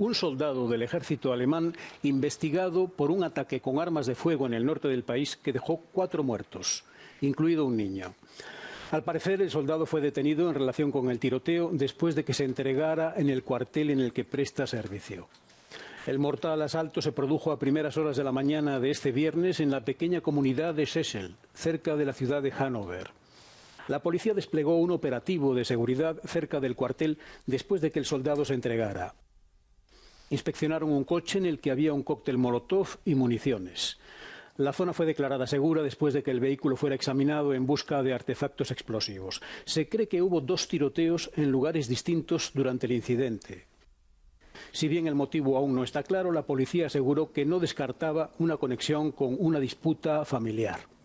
un soldado del ejército alemán investigado por un ataque con armas de fuego en el norte del país que dejó cuatro muertos, incluido un niño. Al parecer, el soldado fue detenido en relación con el tiroteo después de que se entregara en el cuartel en el que presta servicio. El mortal asalto se produjo a primeras horas de la mañana de este viernes en la pequeña comunidad de Sessel, cerca de la ciudad de Hannover. La policía desplegó un operativo de seguridad cerca del cuartel después de que el soldado se entregara. Inspeccionaron un coche en el que había un cóctel Molotov y municiones. La zona fue declarada segura después de que el vehículo fuera examinado en busca de artefactos explosivos. Se cree que hubo dos tiroteos en lugares distintos durante el incidente. Si bien el motivo aún no está claro, la policía aseguró que no descartaba una conexión con una disputa familiar.